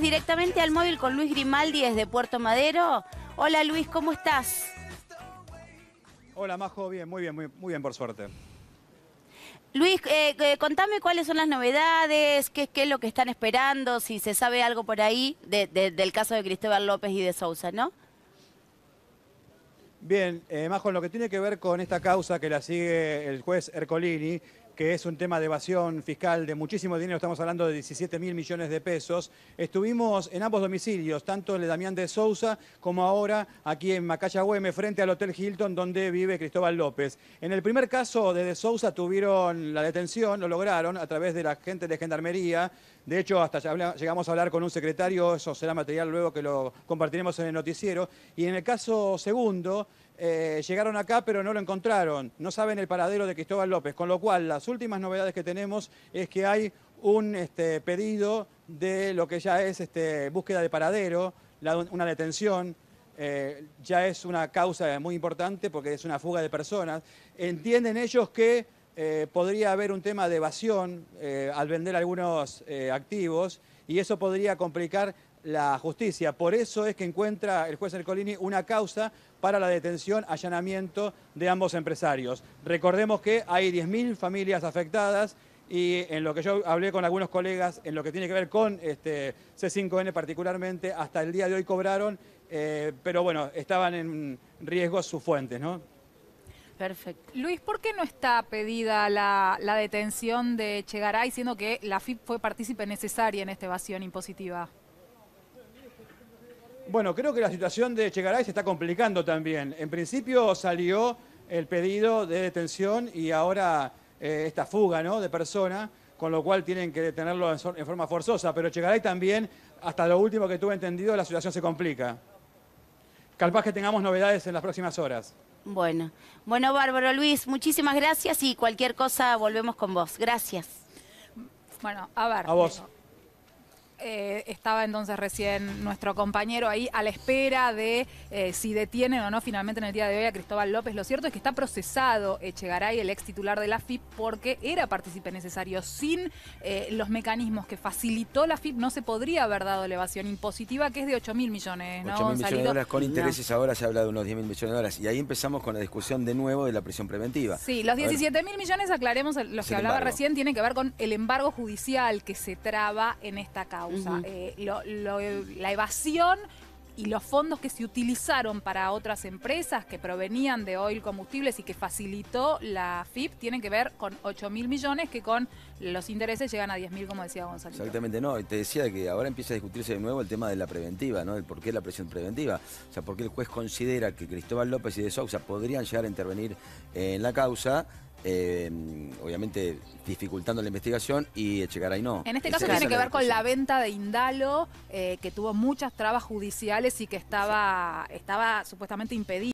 directamente al móvil con Luis Grimaldi desde Puerto Madero. Hola Luis, ¿cómo estás? Hola Majo, bien, muy bien, muy, bien por suerte. Luis, eh, eh, contame cuáles son las novedades, qué, es lo que están esperando, si se sabe algo por ahí del caso de Cristóbal López y de Sousa, ¿no? Bien, eh, Majo, lo que tiene que ver con esta causa que la sigue el juez Ercolini, que es un tema de evasión fiscal de muchísimo dinero, estamos hablando de 17 mil millones de pesos. Estuvimos en ambos domicilios, tanto el de Damián de Sousa como ahora aquí en Macaya frente al Hotel Hilton, donde vive Cristóbal López. En el primer caso de de Sousa tuvieron la detención, lo lograron a través de la gente de Gendarmería, de hecho, hasta llegamos a hablar con un secretario, eso será material luego que lo compartiremos en el noticiero. Y en el caso segundo, eh, llegaron acá pero no lo encontraron, no saben el paradero de Cristóbal López, con lo cual las últimas novedades que tenemos es que hay un este, pedido de lo que ya es este, búsqueda de paradero, una detención, eh, ya es una causa muy importante porque es una fuga de personas. Entienden ellos que eh, podría haber un tema de evasión eh, al vender algunos eh, activos y eso podría complicar la justicia. Por eso es que encuentra el juez Ercolini una causa para la detención, allanamiento de ambos empresarios. Recordemos que hay 10.000 familias afectadas y en lo que yo hablé con algunos colegas, en lo que tiene que ver con este, C5N particularmente, hasta el día de hoy cobraron, pero bueno, estaban en riesgo sus fuentes, ¿no? Perfecto. Luis, ¿por qué no está pedida la, detención de Chegaray, siendo que la FIP fue partícipe necesaria en esta evasión impositiva? Bueno, creo que la situación de Chegaray se está complicando también. En principio salió el pedido de detención y ahora eh, esta fuga ¿no? de persona, con lo cual tienen que detenerlo en, forma forzosa. Pero Chegaray también, hasta lo último que tuve entendido, la situación se complica capaz que tengamos novedades en las próximas horas. Bueno, bueno, Bárbaro Luis, muchísimas gracias y cualquier cosa volvemos con vos. Gracias. Bueno, a Bárbaro. A vos. Eh, estaba entonces recién nuestro compañero ahí a la espera de eh, si detienen o no finalmente en el día de hoy a Cristóbal López. Lo cierto es que está procesado Echegaray, el ex titular de la FIP, porque era partícipe necesario. Sin eh, los mecanismos que facilitó la FIP no se podría haber dado elevación impositiva, que es de 8 mil millones. ¿no? 8 mil millones de dólares con intereses, ahora se habla de unos 10 mil millones de dólares. Y ahí empezamos con la discusión de nuevo de la prisión preventiva. Sí, los 17 mil millones, aclaremos, los que hablaba recién, tienen que ver con el embargo judicial que se traba en esta causa. Eh, la evasión y los fondos que se utilizaron para otras empresas que provenían de oil combustibles y que facilitó la FIP tienen que ver con 8 mil millones que con los intereses llegan a 10 mil, como decía Gonzalo. Exactamente, no, te decía que ahora empieza a discutirse de nuevo el tema de la preventiva, ¿no? El por qué la presión preventiva. O sea, por qué el juez considera que Cristóbal López y de Sousa podrían llegar a intervenir en la causa Em, obviamente dificultando la investigación y ahí no. En este caso tiene que ver con la venta de Indalo, eh, que tuvo muchas trabas judiciales y que estaba, estaba supuestamente impedido